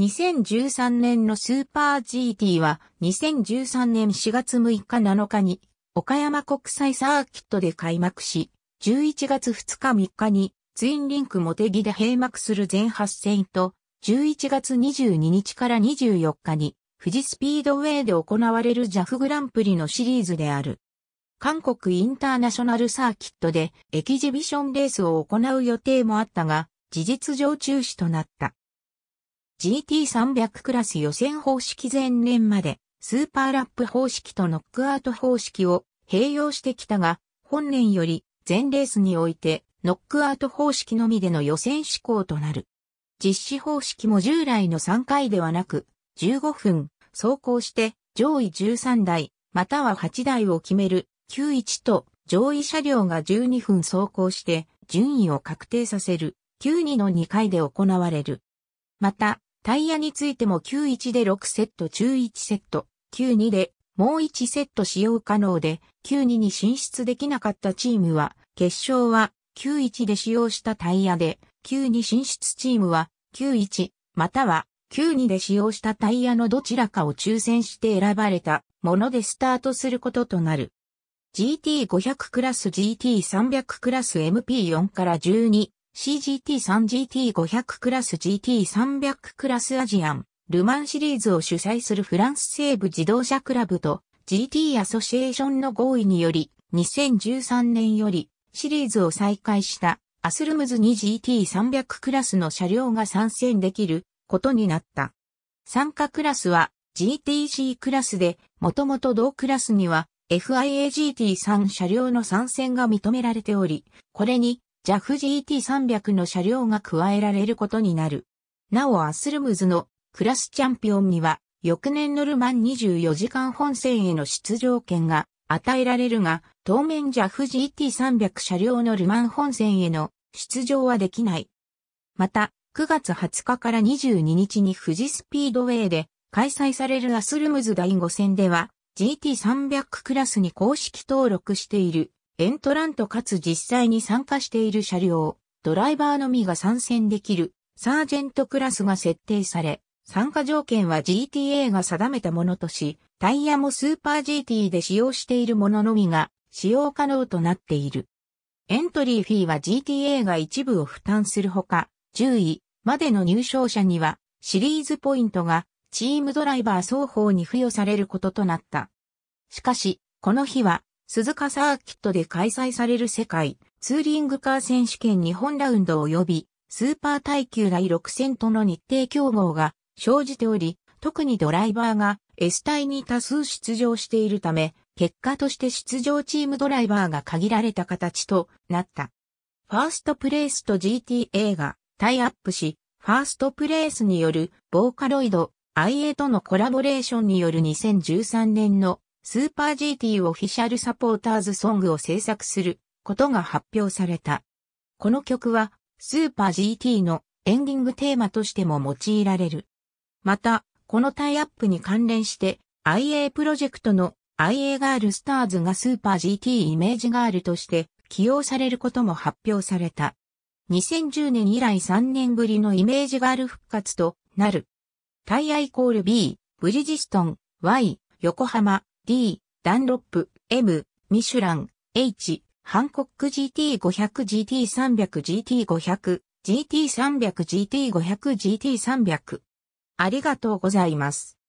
2013年のスーパー GT は2013年4月6日7日に岡山国際サーキットで開幕し、11月2日3日にツインリンクモテギで閉幕する全8戦と、11月22日から24日に富士スピードウェイで行われる JAF グランプリのシリーズである。韓国インターナショナルサーキットでエキジビションレースを行う予定もあったが、事実上中止となった。GT300 クラス予選方式前年まで、スーパーラップ方式とノックアウト方式を併用してきたが、本年より全レースにおいてノックアウト方式のみでの予選試行となる。実施方式も従来の3回ではなく、15分走行して上位13台、または8台を決める91と上位車両が12分走行して順位を確定させる92の2回で行われる。また、タイヤについても91で6セット中1セット、92でもう1セット使用可能で、92に進出できなかったチームは、決勝は91で使用したタイヤで、92進出チームは91または92で使用したタイヤのどちらかを抽選して選ばれたものでスタートすることとなる。GT500 クラス GT300 クラス MP4 から12 CGT3GT500 クラス GT300 クラスアジアン、ルマンシリーズを主催するフランス西部自動車クラブと GT アソシエーションの合意により、2013年よりシリーズを再開したアスルムズ 2GT300 クラスの車両が参戦できることになった。参加クラスは GTC クラスで、もともと同クラスには FIAGT3 車両の参戦が認められており、これに JAF-GT300 の車両が加えられることになる。なおアスルムズのクラスチャンピオンには翌年のルマン24時間本戦への出場権が与えられるが、当面 JAF-GT300 車両のルマン本戦への出場はできない。また、9月20日から22日に富士スピードウェイで開催されるアスルムズ第5戦では GT300 クラスに公式登録しているエントラントかつ実際に参加している車両、ドライバーのみが参戦できる、サージェントクラスが設定され、参加条件は GTA が定めたものとし、タイヤもスーパー GT で使用しているもののみが使用可能となっている。エントリーフィーは GTA が一部を負担するほか、10位までの入賞者にはシリーズポイントがチームドライバー双方に付与されることとなった。しかし、この日は鈴鹿サーキットで開催される世界ツーリングカー選手権日本ラウンド及びスーパー耐久第6戦との日程競合が生じており、特にドライバーが S 隊に多数出場しているため、結果として出場チームドライバーが限られた形となった。ファーストプレイスと GTA がタイアップし、ファーストプレイスによるボーカロイド IA とのコラボレーションによる2013年のスーパー GT オフィシャルサポーターズソングを制作することが発表された。この曲はスーパー GT のエンディングテーマとしても用いられる。また、このタイアップに関連して IA プロジェクトの IA ガールスターズがスーパー GT イメージガールとして起用されることも発表された。2010年以来3年ぶりのイメージガール復活となる。タイアイコール B、ブリジストン、Y、横浜、D、ダンロップ、M、ミシュラン、H、ハンコック GT500、GT300、GT500、GT300、g t 5 0 0 GT300。ありがとうございます。